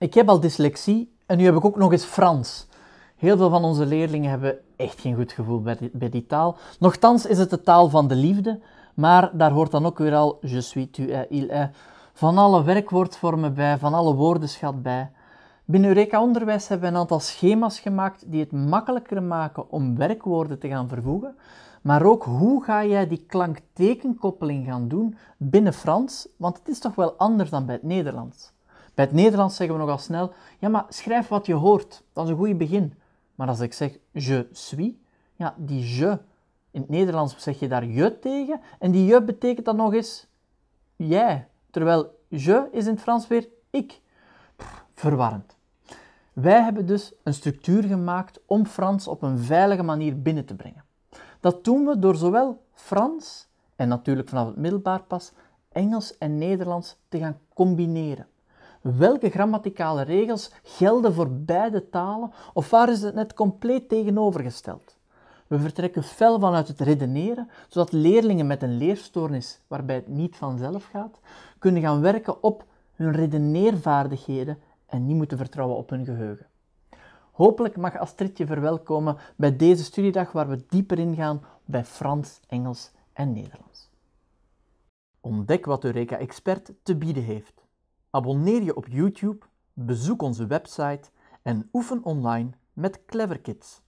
Ik heb al dyslexie en nu heb ik ook nog eens Frans. Heel veel van onze leerlingen hebben echt geen goed gevoel bij die, bij die taal. Nochtans is het de taal van de liefde, maar daar hoort dan ook weer al je suis, tu es, il est. Van alle werkwoordvormen bij, van alle woordenschat bij. Binnen Eureka Onderwijs hebben we een aantal schema's gemaakt die het makkelijker maken om werkwoorden te gaan vervoegen. Maar ook hoe ga jij die klanktekenkoppeling gaan doen binnen Frans? Want het is toch wel anders dan bij het Nederlands. Bij het Nederlands zeggen we nogal snel, ja maar schrijf wat je hoort, dat is een goed begin. Maar als ik zeg je suis, ja die je, in het Nederlands zeg je daar je tegen en die je betekent dan nog eens jij. Terwijl je is in het Frans weer ik. verwarrend. Wij hebben dus een structuur gemaakt om Frans op een veilige manier binnen te brengen. Dat doen we door zowel Frans, en natuurlijk vanaf het middelbaar pas, Engels en Nederlands te gaan combineren. Welke grammaticale regels gelden voor beide talen of waar is het net compleet tegenovergesteld? We vertrekken fel vanuit het redeneren, zodat leerlingen met een leerstoornis waarbij het niet vanzelf gaat, kunnen gaan werken op hun redeneervaardigheden en niet moeten vertrouwen op hun geheugen. Hopelijk mag Astrid je verwelkomen bij deze studiedag waar we dieper ingaan bij Frans, Engels en Nederlands. Ontdek wat Eureka Expert te bieden heeft. Abonneer je op YouTube, bezoek onze website en oefen online met Clever Kids.